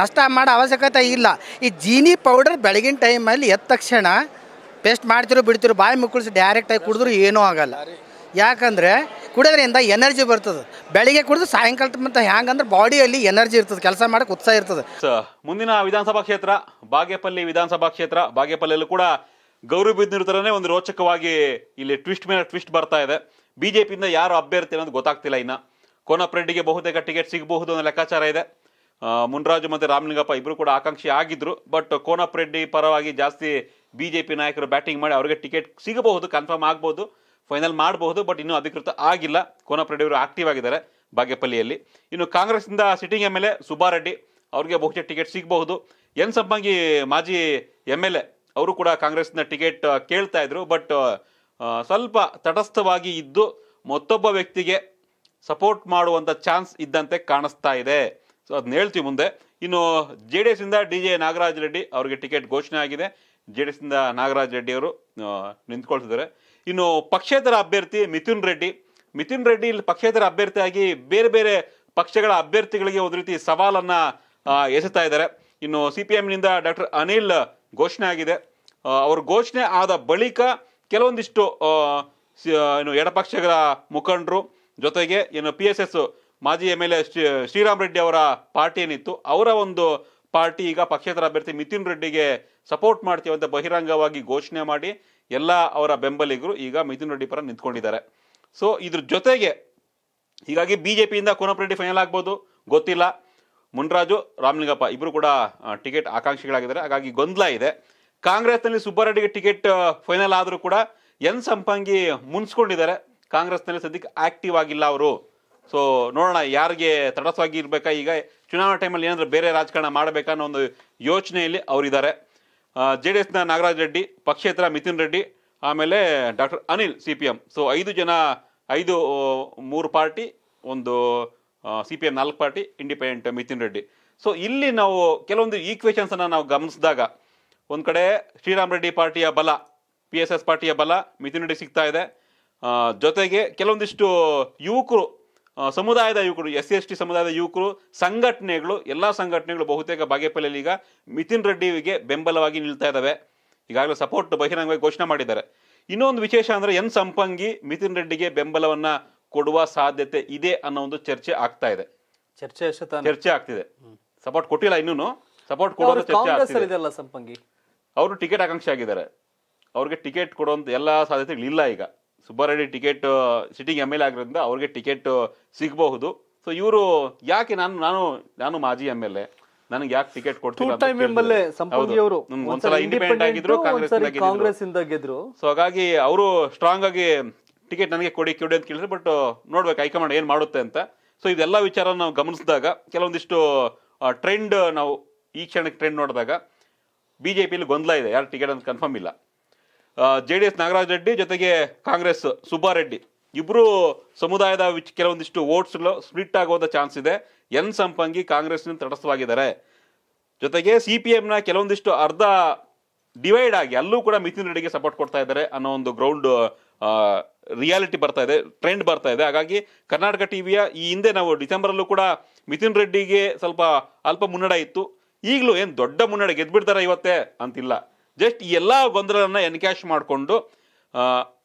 ನಷ್ಟ ಮಾಡೋ ಅವಶ್ಯಕತೆ ಇಲ್ಲ ಈ ಜೀನಿ ಪೌಡರ್ ಬೆಳಗಿನ ಟೈಮಲ್ಲಿ ಎದ್ದ ತಕ್ಷಣ ಪೇಸ್ಟ್ ಮಾಡ್ತಿರೋ ಬಿಡ್ತಿರೋ ಬಾಯಿ ಮುಕ್ಕಳಿಸಿ ಡೈರೆಕ್ಟಾಗಿ ಕುಡಿದ್ರು ಏನೂ ಆಗಲ್ಲ ಯಾಕಂದರೆ ಕುಡಿಯೋದ್ರಿಂದ ಎನರ್ಜಿ ಬರ್ತದೆ ಬೆಳಿಗ್ಗೆ ಕುಡಿದು ಸಾಯಂಕಾಲ ಮತ್ತು ಹ್ಯಾಂಗಂದ್ರೆ ಬಾಡಿಯಲ್ಲಿ ಎನರ್ಜಿ ಇರ್ತದೆ ಕೆಲಸ ಮಾಡಕ್ಕೆ ಉತ್ಸಾಹ ಇರ್ತದೆ ಮುಂದಿನ ವಿಧಾನಸಭಾ ಕ್ಷೇತ್ರ ಬಾಗೇಪಲ್ಲಿ ವಿಧಾನಸಭಾ ಕ್ಷೇತ್ರ ಬಾಗೇಪಲ್ಲಿಯಲ್ಲೂ ಕೂಡ ಗೌರವ ಬಿದ್ನೂರು ಒಂದು ರೋಚಕವಾಗಿ ಇಲ್ಲಿ ಟ್ವಿಸ್ಟ್ ಮೇಲೆ ಟ್ವಿಸ್ಟ್ ಬರ್ತಾ ಇದೆ ಬಿಜೆಪಿಯಿಂದ ಯಾರು ಅಭ್ಯರ್ಥಿ ಅನ್ನೋದು ಗೊತ್ತಾಗ್ತಿಲ್ಲ ಇನ್ನು ಕೋನಪ್ಪ ಬಹುತೇಕ ಟಿಕೆಟ್ ಸಿಗಬಹುದು ಅನ್ನೋ ಲೆಕ್ಕಾಚಾರ ಇದೆ ಮುನ್ರಾಜು ಮತ್ತು ರಾಮಲಿಂಗಪ್ಪ ಇಬ್ಬರು ಕೂಡ ಆಕಾಂಕ್ಷಿ ಆಗಿದ್ದರು ಬಟ್ ಕೋನಪ್ಪ ರೆಡ್ಡಿ ಪರವಾಗಿ ಜಾಸ್ತಿ ಬಿ ಜೆ ಪಿ ನಾಯಕರು ಬ್ಯಾಟಿಂಗ್ ಮಾಡಿ ಅವರಿಗೆ ಟಿಕೆಟ್ ಸಿಗಬಹುದು ಕನ್ಫರ್ಮ್ ಆಗ್ಬೋದು ಫೈನಲ್ ಮಾಡಬಹುದು ಬಟ್ ಇನ್ನೂ ಅಧಿಕೃತ ಆಗಿಲ್ಲ ಕೋನಪ್ಪ ರೆಡ್ಡಿ ಅವರು ಆಕ್ಟಿವ್ ಆಗಿದ್ದಾರೆ ಬಾಗೇಪಲ್ಲಿಯಲ್ಲಿ ಇನ್ನು ಕಾಂಗ್ರೆಸ್ನಿಂದ sitting M L A Subbareddy ಅವ್ರಿಗೆ ಬಹುಶಃ ಟಿಕೆಟ್ ಸಿಗಬಹುದು ಎನ್ ಸಂಬಂಗಿ ಮಾಜಿ ಎಮ್ ಎಲ್ ಎ ಅವರು ಕೂಡ ಕಾಂಗ್ರೆಸ್ನ ಟಿಕೆಟ್ ಕೇಳ್ತಾ ಇದ್ರು ಬಟ್ ಸ್ವಲ್ಪ ತಟಸ್ಥವಾಗಿ ಇದ್ದು ಮತ್ತೊಬ್ಬ ವ್ಯಕ್ತಿಗೆ ಸಪೋರ್ಟ್ ಮಾಡುವಂಥ ಚಾನ್ಸ್ ಇದ್ದಂತೆ ಕಾಣಿಸ್ತಾ ಇದೆ ಸೊ ಅದನ್ನ ಹೇಳ್ತೀವಿ ಮುಂದೆ ಇನ್ನು ಜೆ ಡಿ ಎಸ್ ಇಂದ ಡಿ ಜೆ ನಾಗರಾಜ್ ರೆಡ್ಡಿ ಅವರಿಗೆ ಟಿಕೆಟ್ ಘೋಷಣೆ ಆಗಿದೆ ಜೆ ಡಿ ಎಸ್ ಇಂದ ನಾಗರಾಜ್ ರೆಡ್ಡಿ ಅವರು ನಿಂತ್ಕೊಳ್ತಿದ್ದಾರೆ ಇನ್ನು ಪಕ್ಷೇತರ ಅಭ್ಯರ್ಥಿ ಮಿಥುನ್ ರೆಡ್ಡಿ ಮಿಥುನ್ ರೆಡ್ಡಿ ಇಲ್ಲಿ ಪಕ್ಷೇತರ ಅಭ್ಯರ್ಥಿಯಾಗಿ ಬೇರೆ ಬೇರೆ ಪಕ್ಷಗಳ ಅಭ್ಯರ್ಥಿಗಳಿಗೆ ಒಂದು ರೀತಿ ಸವಾಲನ್ನು ಎಸೆತಾ ಇದ್ದಾರೆ ಇನ್ನು ಸಿ ಪಿ ಎಂನಿಂದ ಡಾಕ್ಟರ್ ಅನಿಲ್ ಘೋಷಣೆ ಆಗಿದೆ ಅವ್ರ ಘೋಷಣೆ ಆದ ಬಳಿಕ ಕೆಲವೊಂದಿಷ್ಟು ಏನು ಎಡಪಕ್ಷಗಳ ಮುಖಂಡರು ಜೊತೆಗೆ ಏನು ಪಿ ಎಸ್ ಎಸ್ ಮಾಜಿ M L A Sriram Reddy ಅವರ ಪಾರ್ಟಿ ಏನಿತ್ತು ಅವರ ಒಂದು ಪಾರ್ಟಿ ಈಗ ಪಕ್ಷೇತರ ಅಭ್ಯರ್ಥಿ ಮಿಥುನ್ ರೆಡ್ಡಿಗೆ ಸಪೋರ್ಟ್ ಮಾಡ್ತೀವಿ ಅಂತ ಬಹಿರಂಗವಾಗಿ ಘೋಷಣೆ ಮಾಡಿ ಎಲ್ಲ ಅವರ ಬೆಂಬಲಿಗರು ಈಗ ಮಿಥುನ್ ರೆಡ್ಡಿ ಪರ ನಿಂತ್ಕೊಂಡಿದ್ದಾರೆ ಸೊ ಇದ್ರ ಜೊತೆಗೆ ಹೀಗಾಗಿ ಬಿ ಜೆ ಪಿಯಿಂದ ಕೋನಪ್ಪ ರೆಡ್ಡಿ ಫೈನಲ್ ಆಗ್ಬೋದು ಗೊತ್ತಿಲ್ಲ ಮುನ್ರಾಜು ರಾಮಲಿಂಗಪ್ಪ ಇಬ್ಬರು ಕೂಡ ಟಿಕೆಟ್ ಆಕಾಂಕ್ಷಿಗಳಾಗಿದ್ದಾರೆ ಹಾಗಾಗಿ ಗೊಂದಲ ಇದೆ ಕಾಂಗ್ರೆಸ್ನಲ್ಲಿ ಸುಬ್ಬಾರೆಡ್ಡಿಗೆ ಟಿಕೆಟ್ ಫೈನಲ್ ಆದರೂ ಕೂಡ ಎನ್ ಸಂಪಂಗಿ ಮುನ್ಸ್ಕೊಂಡಿದ್ದಾರೆ ಕಾಂಗ್ರೆಸ್ನಲ್ಲಿ ಸದ್ಯಕ್ಕೆ ಆಕ್ಟಿವ್ ಆಗಿಲ್ಲ ಅವರು ಸೊ ನೋಡೋಣ ಯಾರಿಗೆ ತಡಸ್ವಾಗಿ ಇರಬೇಕಾ ಈಗ ಚುನಾವಣಾ ಟೈಮಲ್ಲಿ ಏನಾದರೂ ಬೇರೆ ರಾಜಕಾರಣ ಮಾಡಬೇಕಾ ಅನ್ನೋ ಒಂದು ಯೋಚನೆಯಲ್ಲಿ ಅವರಿದ್ದಾರೆ ಜೆ ಡಿ ಎಸ್ನ ನಾಗರಾಜ್ ರೆಡ್ಡಿ ಪಕ್ಷೇತರ ಮಿಥುನ್ ರೆಡ್ಡಿ ಆಮೇಲೆ doctor Anil C P M so ಐದು ಜನ ಐದು ಮೂರು ಪಾರ್ಟಿ ಒಂದು ಸಿ ಪಿ ಎಮ್ ನಾಲ್ಕು party independent Mithun Reddy so ಇಲ್ಲಿ ನಾವು ಕೆಲವೊಂದು ಈಕ್ವೇಷನ್ಸನ್ನು ನಾವು ಗಮನಿಸಿದಾಗ ಒಂದು ಕಡೆ ಶ್ರೀರಾಮ್ ರೆಡ್ಡಿ ಪಾರ್ಟಿಯ ಬಲ ಪಿ ಎಸ್ ಎಸ್ ಪಾರ್ಟಿಯ ಬಲ ಮಿಥುನ್ ರೆಡ್ಡಿ ಸಿಗ್ತಾ ಇದೆ ಜೊತೆಗೆ ಕೆಲವೊಂದಿಷ್ಟು ಯುವಕರು ಸಮುದಾಯದ ಯುವಕರು ಎಸ್ ಸಿ ಎಸ್ ಟಿ ಸಮುದಾಯದ ಯುವಕರು ಸಂಘಟನೆಗಳು ಎಲ್ಲ ಸಂಘಟನೆಗಳು ಬಹುತೇಕ ಬಾಗೇಪಲ್ಲಿಯಲ್ಲಿ ಈಗ ಮಿಥಿನ್ ರೆಡ್ಡಿಗೆ ಬೆಂಬಲವಾಗಿ ನಿಲ್ತಾ ಇದ್ದಾವೆ ಈಗಾಗಲೇ ಸಪೋರ್ಟ್ ಬಹಿರಂಗವಾಗಿ ಘೋಷಣೆ ಮಾಡಿದ್ದಾರೆ ಇನ್ನೊಂದು ವಿಶೇಷ ಅಂದರೆ ಎನ್ ಸಂಪಂಗಿ ಮಿಥಿನ್ ರೆಡ್ಡಿಗೆ ಬೆಂಬಲವನ್ನ ಕೊಡುವ ಸಾಧ್ಯತೆ ಇದೆ ಅನ್ನೋ ಒಂದು ಚರ್ಚೆ ಆಗ್ತಾ ಇದೆ ಚರ್ಚೆ ಚರ್ಚೆ ಆಗ್ತಿದೆ ಸಪೋರ್ಟ್ ಕೊಟ್ಟಿಲ್ಲ ಇನ್ನೂ ಸಪೋರ್ಟ್ ಕೊಡೋ ಚರ್ಚೆ ಸಂಪಂಗಿ ಅವರು ಟಿಕೆಟ್ ಆಕಾಂಕ್ಷೆ ಆಗಿದ್ದಾರೆ ಅವ್ರಿಗೆ ಟಿಕೆಟ್ ಕೊಡುವಂತ ಎಲ್ಲ ಸಾಧ್ಯತೆಗಳಿಲ್ಲ ಈಗ Subbareddy ticket sitting M L A ಆಗಿರೋದ್ರಿಂದ ಅವ್ರಿಗೆ ಟಿಕೆಟ್ uh, ಸಿಗಬಹುದು ಸೊ ಇವರು ಯಾಕೆ ನಾನು ನಾನು ನಾನು ಮಾಜಿ ಎಮ್ ಎಲ್ ಎ ನನಗೆ ಯಾಕೆ ಟಿಕೆಟ್ ಕೊಡ್ತೀನಿ ಕಾಂಗ್ರೆಸ್ ಸೊ ಹಾಗಾಗಿ ಅವರು ಸ್ಟ್ರಾಂಗ್ ಆಗಿ ಟಿಕೆಟ್ ನನಗೆ ಕೊಡಿ ಕಿಡಿ ಅಂತ ಕೇಳಿದ್ರೆ ಬಟ್ uh, ನೋಡ್ಬೇಕು ಹೈಕಮಾಂಡ್ ಏನ್ ಮಾಡುತ್ತೆ ಅಂತ ಸೊ ಇದೆಲ್ಲ ವಿಚಾರ ನಾವು ಗಮನಿಸಿದಾಗ ಕೆಲವೊಂದಿಷ್ಟು ಟ್ರೆಂಡ್ uh, ನಾವು ಈ ಕ್ಷಣಕ್ಕೆ ಟ್ರೆಂಡ್ ನೋಡಿದಾಗ ಬಿಜೆಪಿಲಿ ಗೊಂದಲ ಇದೆ ಯಾರು ಟಿಕೆಟ್ ಅಂತ ಕನ್ಫರ್ಮ್ ಇಲ್ಲ J D S Nagaraj Reddy ಜೊತೆಗೆ ಕಾಂಗ್ರೆಸ್ ಸುಬ್ಬಾರೆಡ್ಡಿ ಇಬ್ಬರು ಸಮುದಾಯದ ಕೆಲವೊಂದಿಷ್ಟು ಓಟ್ಸ್ಗಳು ಸ್ಪ್ಲಿಟ್ ಆಗುವಂಥ ಚಾನ್ಸ್ ಇದೆ ಎನ್ ಸಂಪಂಗಿ ಕಾಂಗ್ರೆಸ್ನಿಂದ ತಟಸ್ಥವಾಗಿದ್ದಾರೆ ಜೊತೆಗೆ ಸಿ ಪಿ ಎಂನ ಕೆಲವೊಂದಿಷ್ಟು ಅರ್ಧ ಡಿವೈಡ್ ಆಗಿ ಅಲ್ಲೂ ಕೂಡ ಮಿಥುನ್ ರೆಡ್ಡಿಗೆ ಸಪೋರ್ಟ್ ಕೊಡ್ತಾ ಇದ್ದಾರೆ ಅನ್ನೋ ಒಂದು ಗ್ರೌಂಡ್ ರಿಯಾಲಿಟಿ ಬರ್ತಾ ಇದೆ ಟ್ರೆಂಡ್ ಬರ್ತಾ ಇದೆ ಹಾಗಾಗಿ ಕರ್ನಾಟಕ ಟಿವಿಯ ಈ ಹಿಂದೆ ನಾವು ಡಿಸೆಂಬರಲ್ಲೂ ಕೂಡ ಮಿಥುನ್ ರೆಡ್ಡಿಗೆ ಸ್ವಲ್ಪ ಅಲ್ಪ ಮುನ್ನಡೆ ಇತ್ತು ಈಗಲೂ ಏನು ದೊಡ್ಡ ಮುನ್ನಡೆ ಗೆದ್ಬಿಡ್ತಾರೆ ಇವತ್ತೇ ಅಂತಿಲ್ಲ ಜಸ್ಟ್ ಎಲ್ಲ ಗೊಂದಲನ್ನು ಎನ್ಕ್ಯಾಶ್ ಮಾಡಿಕೊಂಡು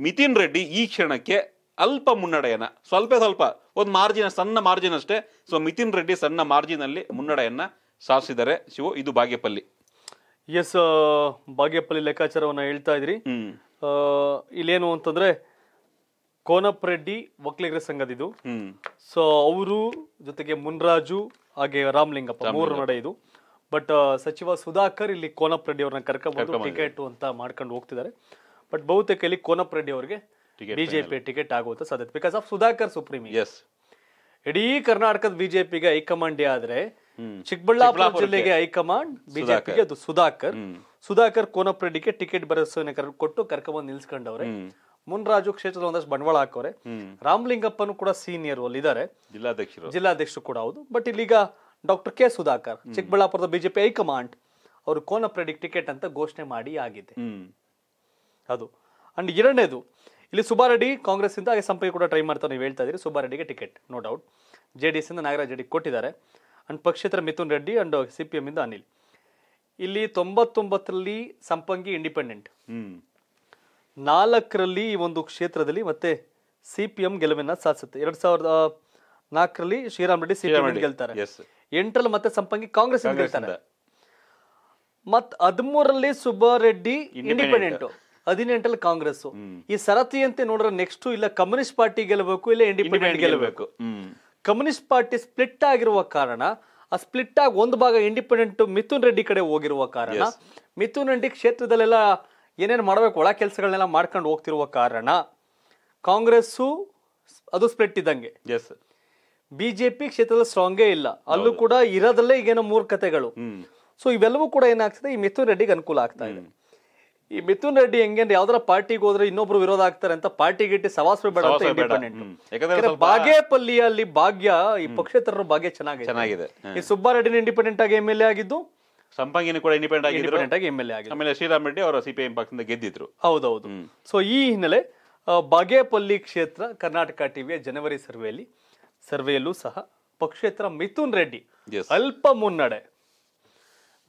ಮಿತಿನ್ ರೆಡ್ಡಿ ಈ ಕ್ಷಣಕ್ಕೆ ಅಲ್ಪ ಮುನ್ನಡೆಯನ್ನು ಸ್ವಲ್ಪ ಸ್ವಲ್ಪ ಒಂದು ಮಾರ್ಜಿನ್ ಸಣ್ಣ ಮಾರ್ಜಿನ್ ಅಷ್ಟೇ ಸೊ ಮಿತಿನ್ ರೆಡ್ಡಿ ಸಣ್ಣ ಮಾರ್ಜಿನಲ್ಲಿ ಮುನ್ನಡೆಯನ್ನು ಸಾಧಿಸಿದರೆ ಶಿವ ಇದು ಬಾಗೇಪಲ್ಲಿ ಎಸ್ ಬಾಗೇಪಲ್ಲಿ ಲೆಕ್ಕಾಚಾರವನ್ನು ಹೇಳ್ತಾ ಇದ್ರಿ ಇಲ್ಲೇನು ಅಂತಂದ್ರೆ ಕೋನಪ್ಪ ರೆಡ್ಡಿ ಒಕ್ಕಲಿಗರ ಸಂಘದಿದು ಸೊ ಅವರು ಜೊತೆಗೆ ಮುನ್ರಾಜು ಹಾಗೆ ರಾಮಲಿಂಗಪ್ಪ ಮೂರು ನಡೆ ಇದು ಬಟ್ uh, ಸಚಿವ ಸುಧಾಕರ್ ಇಲ್ಲಿ ಕೋನಪ್ಪ ರೆಡ್ಡಿ ಅವ್ರನ್ನ ಕರ್ಕೊಂಡ್ಬಂದು ಟಿಕೆಟ್ ಅಂತ ಮಾಡ್ಕೊಂಡು ಹೋಗ್ತಿದ್ದಾರೆ ಬಟ್ ಬಹುತೇಕ ಇಲ್ಲಿ ಕೋನಪ್ಪ ರೆಡ್ಡಿ ಅವರಿಗೆ ಬಿಜೆಪಿ ಟಿಕೆಟ್ ಆಗುವಂತ ಸಾಧ್ಯತೆ ಬಿಕಾಸ್ ಆಫ್ ಸುಧಾಕರ್ ಸುಪ್ರೀಂ ಎಸ್ ಇಡೀ ಕರ್ನಾಟಕದ ಬಿಜೆಪಿಗೆ ಹೈಕಮಾಂಡ್ ಆದ್ರೆ ಚಿಕ್ಕಬಳ್ಳಾಪುರ ಜಿಲ್ಲೆಗೆ ಹೈಕಮಾಂಡ್ ಬಿಜೆಪಿಗೆ ಅದು ಸುಧಾಕರ್ ಸುಧಾಕರ್ ಕೋನಪ್ಪ ರೆಡ್ಡಿಗೆ ಟಿಕೆಟ್ ಭರವಸೆಯನ್ನು ಕೊಟ್ಟು ಕರ್ಕೊಂಡ್ಬಂದು ನಿಲ್ಸ್ಕೊಂಡವ್ರೆ ಮುನ್ರಾಜು ಕ್ಷೇತ್ರದ ಒಂದಷ್ಟು ಬಂಡವಾಳ ಹಾಕೋರೆ ರಾಮಲಿಂಗಪ್ಪನು ಕೂಡ ಸೀನಿಯರ್ ಅಲ್ಲಿ ಇದ್ದಾರೆ ಜಿಲ್ಲಾಧ್ಯಕ್ಷರು ಜಿಲ್ಲಾಧ್ಯಕ್ಷರು ಕೂಡ ಹೌದು ಬಟ್ ಇಲ್ಲಿಗ ಡಾಕ್ಟರ್ ಕೆ ಸುಧಾಕರ್ ಚಿಕ್ಕಬಳ್ಳಾಪುರದ ಬಿಜೆಪಿ ಹೈಕಮಾಂಡ್ ಅವರು ಕೋನ ಪ್ರೆಡಿಕ್ ಟಿಕೆಟ್ ಅಂತ ಘೋಷಣೆ ಮಾಡಿ ಆಗಿದೆ ಅದು ಅಂಡ್ ಎರಡನೇದು ಇಲ್ಲಿ ಸುಬಾರೆಡ್ಡಿ ಕಾಂಗ್ರೆಸ್ ಇಂದ ಹಾಗೆ ಸಂಪಿಗೆ ಕೂಡ ಟ್ರೈ ಮಾಡ್ತಾರೆ ನೀವು ಹೇಳ್ತಾ ಇದ್ದೀರಿ ಸುಬ್ಬಾರೆಡ್ಡಿಗೆ ticket no doubt J D S ಇಂದ ನಾಗರಾಜ್ ರೆಡ್ಡಿ ಕೊಟ್ಟಿದ್ದಾರೆ ಅಂಡ್ ಪಕ್ಷೇತರ Mithun Reddy and C P M ಇಂದ ಅನಿಲ್ ಇಲ್ಲಿ ತೊಂಬತ್ತೊಂಬತ್ತರಲ್ಲಿ ಸಂಪಂಗಿ ಇಂಡಿಪೆಂಡೆಂಟ್ ನಾಲ್ಕರಲ್ಲಿ ಈ ಒಂದು ಕ್ಷೇತ್ರದಲ್ಲಿ ಮತ್ತೆ ಸಿ ಪಿ ಎಂ ಗೆಲುವಿನ ಸಾಧಿಸುತ್ತೆ ಎರಡು ಸಾವಿರದ ನಾಲ್ಕರಲ್ಲಿ ಶ್ರೀರಾಮ್ ರೆಡ್ಡಿ ಸಿಪಿಎಂ ಗೆಲ್ತಾರೆ ಎಂಟರಲ್ಲಿ ಮತ್ತೆ ಸಂಪಂಗಿ ಕಾಂಗ್ರೆಸ್ ಗೆಲ್ತಾರೆ ಮತ್ ಹದಿಮೂರರಲ್ಲಿ ಸುಬ್ಬಾರೆಡ್ಡಿ ಇಂಡಿಪೆಂಡೆಂಟ್ ಹದಿನೆಂಟಲ್ಲಿ ಕಾಂಗ್ರೆಸ್ ಈ ಸರತಿಯಂತೆ ನೋಡ್ರೆ ನೆಕ್ಸ್ಟ್ ಇಲ್ಲ ಕಮ್ಯುನಿಸ್ಟ್ ಪಾರ್ಟಿ ಗೆಲ್ಲಬೇಕು ಇಲ್ಲ ಇಂಡಿಪೆಂಡೆಂಟ್ ಗೆಲ್ಲಬೇಕು ಕಮ್ಯುನಿಸ್ಟ್ ಪಾರ್ಟಿ ಸ್ಪ್ಲಿಟ್ ಆಗಿರುವ ಕಾರಣ ಆ ಸ್ಪ್ಲಿಟ್ ಆಗಿ ಒಂದು ಭಾಗ ಇಂಡಿಪೆಂಡೆಂಟ್ ಮಿಥುನ್ ರೆಡ್ಡಿ ಕಡೆ ಹೋಗಿರುವ ಕಾರಣ ಮಿಥುನ್ ರೆಡ್ಡಿ ಕ್ಷೇತ್ರದಲ್ಲೆಲ್ಲ ಏನೇನು ಮಾಡಬೇಕು ಒಳ ಕೆಲಸಗಳನ್ನೆಲ್ಲ ಮಾಡ್ಕೊಂಡು ಹೋಗ್ತಿರುವ ಕಾರಣ ಕಾಂಗ್ರೆಸ್ಸು ಅದು ಸ್ಪ್ಲಿಟ್ ಇದ್ದಂಗೆ ಎಸ್ ಬಿಜೆಪಿ ಕ್ಷೇತ್ರದಲ್ಲಿ ಸ್ಟ್ರಾಂಗೇ ಇಲ್ಲ ಅಲ್ಲೂ ಕೂಡ ಇರೋದಲ್ಲೇ ಈಗೇನೋ ಮೂರ್ ಕತೆಗಳು ಸೊ ಇವೆಲ್ಲವೂ ಕೂಡ ಏನಾಗ್ತದೆ ಈ ಮಿಥುನ್ ರೆಡ್ಡಿಗೆ ಅನುಕೂಲ ಆಗ್ತಾ ಇದೆ ಈ ಮಿಥುನ್ ರೆಡ್ಡಿ ಹೆಂಗೆ ಯಾವ್ದಾರ ಪಾರ್ಟಿಗೆ ಹೋದ್ರೆ ಇನ್ನೊಬ್ರು ವಿರೋಧ ಆಗ್ತಾರೆ ಅಂತ ಪಾರ್ಟಿ ಗಿಟ್ಟಿ ಸವಾಸ ಬೇಡ ಬಾಗೇಪಲ್ಲಿಯಲ್ಲಿ ಭಾಗ್ಯ ಈ ಪಕ್ಷೇತರ ಭಾಗ್ಯ ಚೆನ್ನಾಗಿ ಚೆನ್ನಾಗಿದೆ ಈ ಸುಬ್ಬಾರೆಡ್ಡಿನ ಇಂಡಿಪೆಂಡೆಂಟ್ ಆಗಿ ಎಂ ಎಲ್ ಎ ಆಗಿದ್ದು ಸಂಪಂಗಿನ ಕೂಡ ಇಂಡಿಪೆಂಡೆಂಟ್ ಆಗಿ ಎಂಎಲ್ಎ ಆಗಿ ಆಮೇಲೆ ಶ್ರೀರಾಮ್ ರೆಡ್ಡಿ ಅವರ ಸಿಪಿಎಂ ಪಕ್ಷದಿಂದ ಗೆದ್ದಿದ್ರು ಹೌದೌದು ಸೊ ಈ ಹಿನ್ನೆಲೆ ಬಾಗೇಪಲ್ಲಿ ಕ್ಷೇತ್ರ ಕರ್ನಾಟಕ ಟಿವಿಯ ಜನವರಿ ಸರ್ವೆಯಲ್ಲಿ ಸರ್ವೆಯಲ್ಲೂ ಸಹ ಪಕ್ಷೇತರ ಮಿಥುನ್ ರೆಡ್ಡಿ ಅಲ್ಪ ಮುನ್ನಡೆ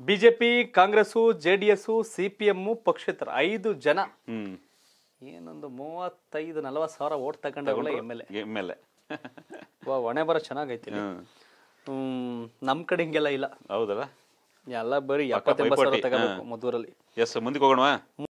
ಬಿಜೆಪಿ ಕಾಂಗ್ರೆಸ್ ಜೆಡಿಎಸ್ ಸಿಪಿಎಂ ಪಕ್ಷೇತರ ಐದು ಜನ ಏನೊಂದು ಮೂವತ್ತೈದು ನಲವತ್ ಸಾವಿರ ಓಟ್ ತಗೊಂಡ M L M L A ಬರ ಚೆನ್ನಾಗೈತಿ ಹ್ಮ್ ನಮ್ ಕಡೆ ಹಿಂಗೆಲ್ಲ ಇಲ್ಲ ಹೌದಲ್ಲ ಎಲ್ಲ ಬರೀ ಎಪ್ಪತ್ತೆಂಬತ್ತು ಸಾವಿರ ಎಸ್ ಮುಂದಕ್ಕೆ ಹೋಗೋಣ